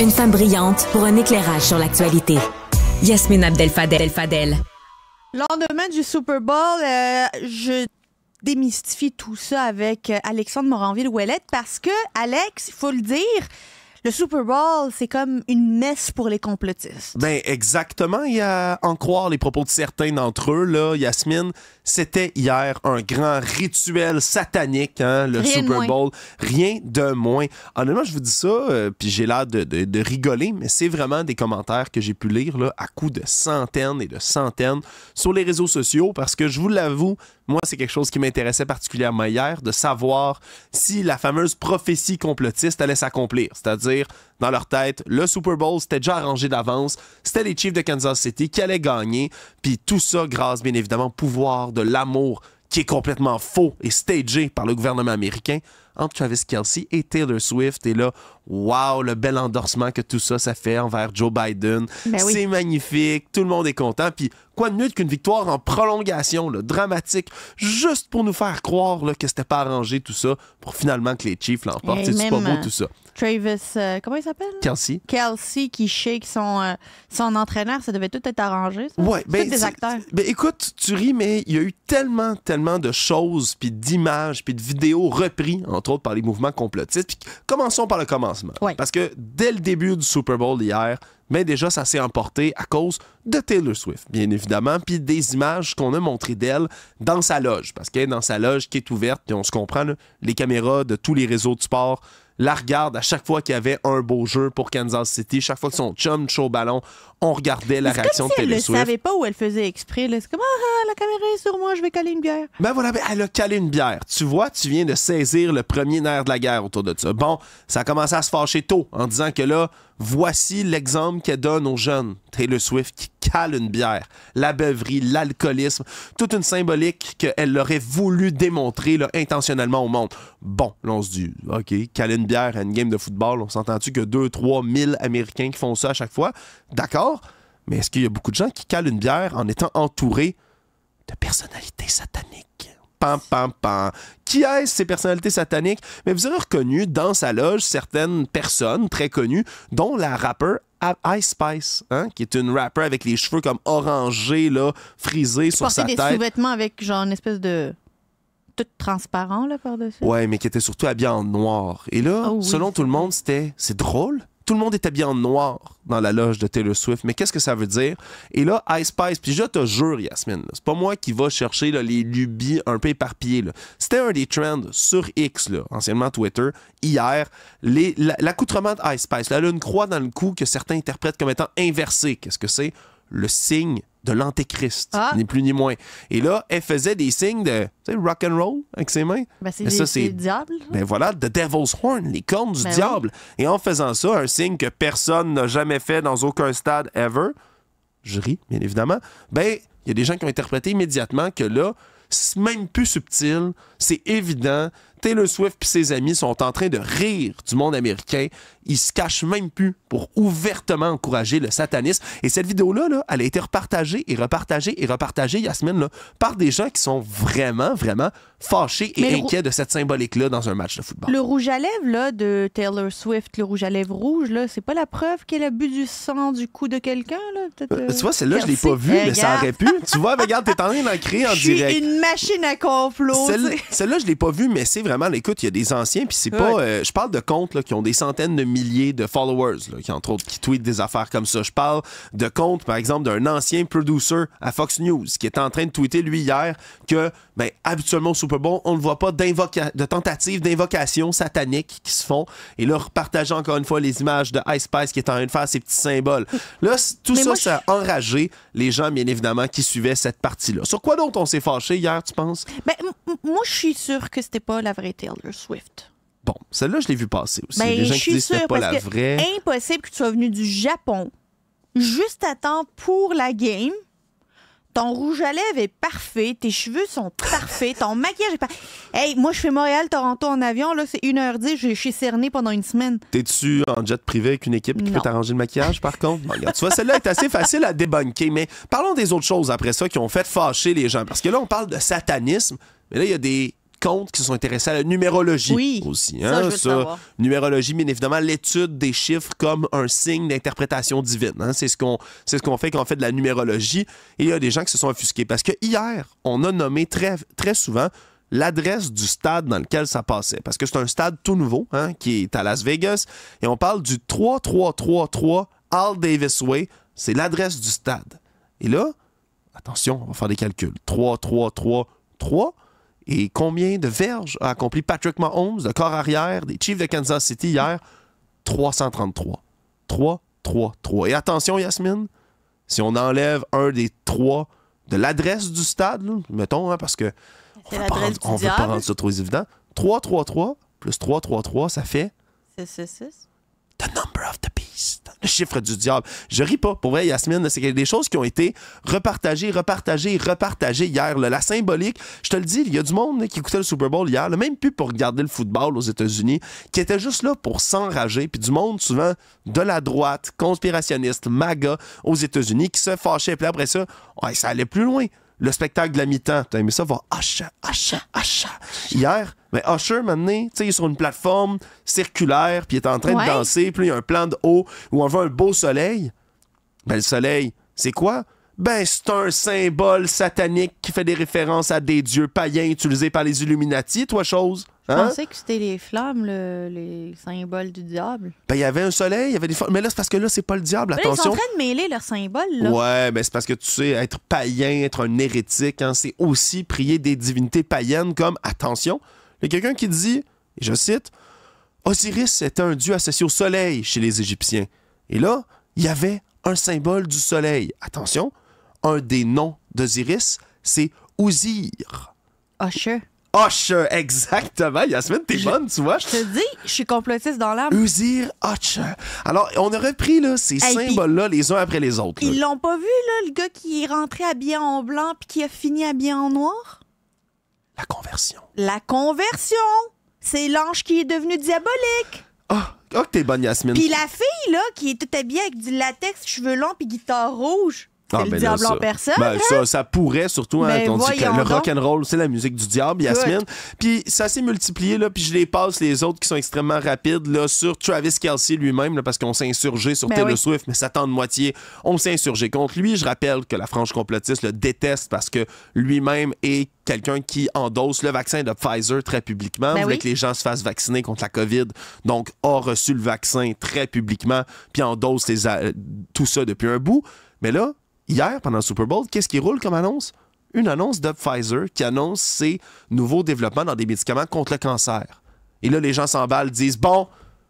Une femme brillante pour un éclairage sur l'actualité. Yasmine Abdel Fadel Fadel. Lendemain du Super Bowl, euh, je démystifie tout ça avec Alexandre Moranville-Ouellette parce que, Alex, il faut le dire, le Super Bowl, c'est comme une messe pour les complotistes. Ben exactement. Il y a en croire les propos de certains d'entre eux là, Yasmine, c'était hier un grand rituel satanique, hein, le Super Bowl. Rien de moins. Honnêtement, je vous dis ça, euh, puis j'ai l'air de, rigoler, mais c'est vraiment des commentaires que j'ai pu lire là, à coups de centaines et de centaines sur les réseaux sociaux, parce que je vous l'avoue, moi, c'est quelque chose qui m'intéressait particulièrement hier, de savoir si la fameuse prophétie complotiste allait s'accomplir. C'est-à-dire dans leur tête, le Super Bowl, c'était déjà arrangé d'avance, c'était les Chiefs de Kansas City qui allaient gagner, puis tout ça grâce bien évidemment au pouvoir de l'amour qui est complètement faux et stagé par le gouvernement américain entre Travis Kelsey et Taylor Swift. Et là, waouh le bel endorsement que tout ça, ça fait envers Joe Biden. Ben c'est magnifique, tout le monde est content. Puis quoi de mieux qu'une victoire en prolongation, là, dramatique, juste pour nous faire croire là, que c'était pas arrangé tout ça, pour finalement que les Chiefs l'emportent. C'est pas beau euh, tout ça. Travis, euh, comment il s'appelle? Kelsey. Kelsey qui shake son, euh, son entraîneur, ça devait tout être arrangé. Ça. Ben, des acteurs. Ben, écoute, tu ris, mais il y a eu tellement, tellement de choses, puis d'images, puis de vidéos reprises, entre par les mouvements complotistes. commençons par le commencement. Parce que dès le début du Super Bowl hier, mais ben déjà, ça s'est emporté à cause de Taylor Swift, bien évidemment, puis des images qu'on a montrées d'elle dans sa loge, parce qu'elle est dans sa loge qui est ouverte, puis on se comprend, les caméras de tous les réseaux de sport la regarde à chaque fois qu'il y avait un beau jeu pour Kansas City, chaque fois que son chum chaud ballon, on regardait la réaction de Elle ne savait pas où elle faisait exprès. C'est comme ah, ah, la caméra est sur moi, je vais caler une bière. Ben voilà, ben, elle a calé une bière. Tu vois, tu viens de saisir le premier nerf de la guerre autour de ça. Bon, ça a commencé à se fâcher tôt en disant que là, Voici l'exemple qu'elle donne aux jeunes. Taylor Swift qui cale une bière, la beuverie, l'alcoolisme, toute une symbolique qu'elle aurait voulu démontrer intentionnellement au monde. Bon, là, on se dit, OK, caler une bière à une game de football, on s'entend-tu que 2-3 000 Américains qui font ça à chaque fois? D'accord, mais est-ce qu'il y a beaucoup de gens qui calent une bière en étant entourés de personnalités sataniques? pam, pam, pam. Qui est ces personnalités sataniques? Mais vous avez reconnu dans sa loge certaines personnes très connues, dont la rappeur Ice Spice, hein, qui est une rapper avec les cheveux comme orangés, là, frisés sur sa des des sous-vêtements avec genre une espèce de tout transparent là par-dessus. Ouais, mais qui était surtout habillé en noir. Et là, ah selon tout le monde, c'était c'est drôle tout le monde est habillé en noir dans la loge de Taylor Swift. Mais qu'est-ce que ça veut dire? Et là, Ice Spice, puis je te jure, Yasmine, c'est pas moi qui va chercher les lubies un peu éparpillées. C'était un des trends sur X, anciennement Twitter, hier. L'accoutrement de Ice Spice, elle a une croix dans le cou que certains interprètent comme étant inversée. Qu'est-ce que c'est? Le signe de l'antéchrist, ah. ni plus ni moins. Et là, elle faisait des signes de rock and roll avec ses mains. Ben, c'est ça, c'est diable. Ben voilà, the devil's horn, les cornes du ben diable. Et en faisant ça, un signe que personne n'a jamais fait dans aucun stade ever. Je ris, bien évidemment. Ben, il y a des gens qui ont interprété immédiatement que là, même plus subtil, c'est évident, Taylor Swift et ses amis sont en train de rire du monde américain. Ils se cachent même plus pour ouvertement encourager le satanisme. Et cette vidéo-là, elle a été repartagée et repartagée et repartagée, Yasmine, là, par des gens qui sont vraiment, vraiment fâchés et inquiets de cette symbolique-là dans un match de football. Le rouge à lèvres là, de Taylor Swift, le rouge à lèvres rouge, c'est pas la preuve qu'elle a bu du sang du cou de quelqu'un? Euh, euh, tu vois, celle-là, je l'ai pas vu, mais euh, ça aurait pu. tu vois, regarde, t'es en train d'en créer en direct. une machine à complot. Celle, là je l'ai pas vu, mais c'est vraiment écoute, Il y a des anciens, puis c'est pas. Euh, je parle de comptes qui ont des centaines de milliers de followers, qui entre autres qui tweetent des affaires comme ça. Je parle de comptes, par exemple, d'un ancien producer à Fox News qui est en train de tweeter lui hier que ben, habituellement au Super Bowl, on ne voit pas de tentatives d'invocation satanique qui se font. Et là, repartageant encore une fois les images de Ice Spice qui est en train de faire ses petits symboles. Là, tout ça, ça a enragé les gens, bien évidemment, qui suivaient cette partie-là. Sur quoi d'autre on s'est fâché hier, tu penses? Ben, moi, je suis sûre que c'était pas la vraie Taylor Swift. Bon, celle-là, je l'ai vu passer aussi. Ben, je les gens qui disent que pas la vraie. Impossible que tu sois venu du Japon juste à temps pour la game ton rouge à lèvres est parfait, tes cheveux sont parfaits, ton maquillage est parfait. Hey, moi, je fais Montréal-Toronto en avion, là, c'est 1h10, je suis cerné pendant une semaine. T'es-tu en jet privé avec une équipe qui peut t'arranger le maquillage, par contre? regarde, tu vois, celle-là est assez facile à débunker, mais parlons des autres choses après ça qui ont fait fâcher les gens. Parce que là, on parle de satanisme, mais là, il y a des compte qui se sont intéressés à la numérologie aussi. Hein, ça, Numérologie, mais évidemment, l'étude des chiffres comme un signe d'interprétation divine. Hein. c'est ce qu'on ce qu'on fait quand on fait de la numérologie. Et il y a des gens qui se sont offusqués parce que hier, on a nommé très, très souvent l'adresse du stade dans lequel ça passait. Parce que c'est un stade tout nouveau hein, qui est à Las Vegas. Et on parle du 3333 Al Davis Way. C'est l'adresse du stade. Et là, attention, on va faire des calculs. 3333 3, 3, 3, 3 et combien de verges a accompli Patrick Mahomes, le corps arrière des Chiefs de Kansas City hier? 333. 3, 3, 3. Et attention, Yasmine, si on enlève un des trois de l'adresse du stade, mettons, hein, parce que on ne veut, pas rendre, ça trop évident, 3, 3, 3 plus 3, 3, 3, ça fait 6, 6, 6. The Number of the Beast. Le chiffre du diable. Je ris pas. Pour vrai, Yasmine, c'est des choses qui ont été repartagées, repartagées, repartagées hier. La symbolique, je te le dis, il y a du monde qui écoutait le Super Bowl hier, le même plus pour regarder le football aux États-Unis, qui était juste là pour s'enrager. Puis du monde, souvent, de la droite, conspirationniste, MAGA aux États-Unis, qui se fâchait. Puis après ça, ça allait plus loin le spectacle de la mi-temps. T'as aimé ça? voir Usher, Usher, Usher. Hier, mais ben Usher, maintenant, tu sais, il est sur une plateforme circulaire, puis il est en train de danser, puis il y a un plan de haut où on voit un beau soleil. Ben, le soleil, c'est quoi? Ben, c'est un symbole satanique qui fait des références à des dieux païens utilisés par les Illuminati, toi, chose. Hein? Je pensais que c'était les flammes, les symboles du diable. Ben, il y avait un soleil, il y avait des flammes. Mais là, c'est parce que là, c'est pas le diable, attention. ils sont en train de mêler leurs symboles, là. Ouais, mais ben, c'est parce que, tu sais, être païen, être un hérétique, hein, c'est aussi prier des divinités païennes comme, attention, il y a quelqu'un qui dit, et je cite, Osiris était un dieu associé au soleil chez les Égyptiens. Et là, il y avait un symbole du soleil. Attention, un des noms d'Osiris, c'est Ouzir. Osher. Osh, exactement. Yasmine, t'es bonne, tu vois. Je te dis, je suis complotiste dans l'âme. Usir Alors, on a repris là, ces symboles-là les uns après les autres. Ils l'ont pas vu, là, le gars qui est rentré habillé en blanc puis qui a fini habillé en noir? La conversion. La conversion! C'est l'ange qui est devenu diabolique. Ah, oh, t'es bonne, Yasmine. Puis la fille, là, qui est toute habillée avec du latex, cheveux longs puis guitare rouge. Ah, le ben diable ça. en personne. Ben, hein? ça, pourrait, surtout, hein, ben, dit que le rock'n'roll, c'est la musique du diable, Yasmine. Puis ça s'est multiplié, là, puis je les passe, les autres qui sont extrêmement rapides, là, sur Travis Kelsey lui-même, parce qu'on s'est insurgé sur Taylor Swift, mais ça tend de moitié. On s'est insurgé contre lui. Je rappelle que la frange complotiste le déteste parce que lui-même est quelqu'un qui endosse le vaccin de Pfizer très publiquement, ben voulait que les gens se fassent vacciner contre la COVID, donc a reçu le vaccin très publiquement, puis endosse tout ça depuis un bout. Mais là, Hier, pendant le Super Bowl, qu'est-ce qui roule comme annonce? Une annonce de Pfizer qui annonce ses nouveaux développements dans des médicaments contre le cancer. Et là, les gens s'emballent, disent Bon,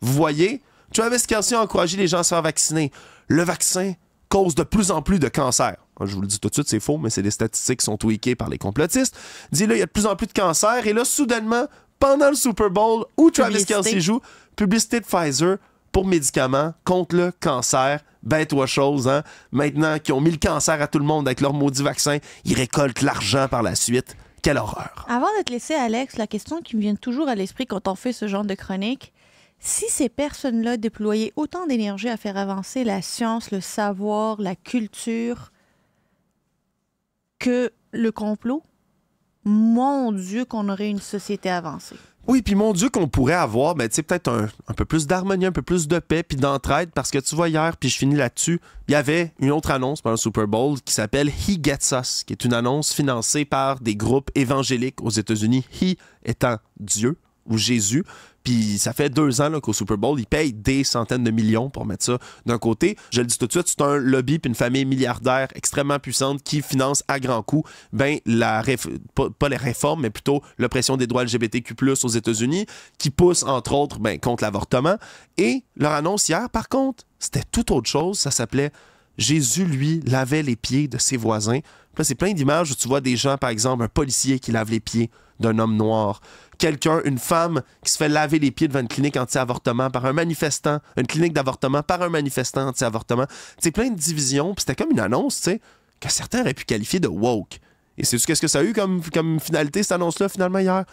vous voyez, Travis Kelsey a encouragé les gens à se faire vacciner. Le vaccin cause de plus en plus de cancers. Ah, je vous le dis tout de suite, c'est faux, mais c'est des statistiques qui sont tweakées par les complotistes. Dit là, il y a de plus en plus de cancers. Et là, soudainement, pendant le Super Bowl où Travis publicité. Kelsey joue, publicité de Pfizer pour médicaments contre le cancer bête ben ou chose, hein, maintenant qu'ils ont mis le cancer à tout le monde avec leur maudit vaccin, ils récoltent l'argent par la suite. Quelle horreur. Avant de te laisser, Alex, la question qui me vient toujours à l'esprit quand on fait ce genre de chronique, si ces personnes-là déployaient autant d'énergie à faire avancer la science, le savoir, la culture, que le complot, mon Dieu, qu'on aurait une société avancée. Oui, puis mon Dieu qu'on pourrait avoir, c'est ben, peut-être un, un, peu plus d'harmonie, un peu plus de paix, puis d'entraide, parce que tu vois, hier, puis je finis là-dessus, il y avait une autre annonce pendant le Super Bowl qui s'appelle He Gets Us, qui est une annonce financée par des groupes évangéliques aux États-Unis, He étant Dieu, ou Jésus. Puis ça fait deux ans qu'au Super Bowl, ils payent des centaines de millions pour mettre ça d'un côté. Je le dis tout de suite, c'est un lobby puis une famille milliardaire extrêmement puissante qui finance à grands coût ben, la pas, les réformes, mais plutôt l'oppression des droits LGBTQ+, aux États-Unis, qui pousse, entre autres, ben, contre l'avortement. Et leur annonce hier, par contre, c'était tout autre chose. Ça s'appelait « Jésus, lui, lavait les pieds de ses voisins » c'est plein d'images où tu vois des gens, par exemple, un policier qui lave les pieds d'un homme noir, quelqu'un, une femme qui se fait laver les pieds devant une clinique anti-avortement par un manifestant, une clinique d'avortement par un manifestant anti-avortement. C'est plein de divisions, puis c'était comme une annonce, tu sais, que certains auraient pu qualifier de woke. Et c'est qu'est-ce que ça a eu comme, comme finalité, cette annonce-là, finalement, hier?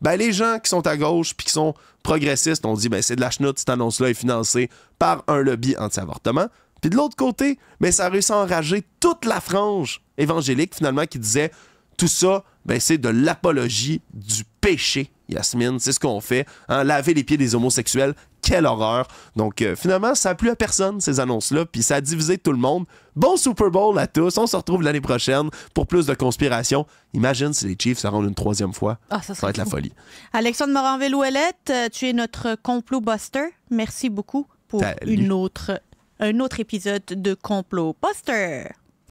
Ben, les gens qui sont à gauche puis qui sont progressistes ont dit ben, c'est de la chenoute, cette annonce-là est financée par un lobby anti-avortement. Puis de l'autre côté, ben, ça a réussi à enrager toute la frange évangélique, finalement, qui disait tout ça, ben, c'est de l'apologie du péché, Yasmine. C'est ce qu'on fait. Hein, laver les pieds des homosexuels, quelle horreur. Donc, euh, finalement, ça a plu à personne, ces annonces-là, puis ça a divisé tout le monde. Bon Super Bowl à tous. On se retrouve l'année prochaine pour plus de conspiration. Imagine si les Chiefs se rendent une troisième fois. Ah, ça, va être la folie. Alexandre moranville ouellette euh, tu es notre complot buster. Merci beaucoup pour une autre un autre épisode de Complot Poster.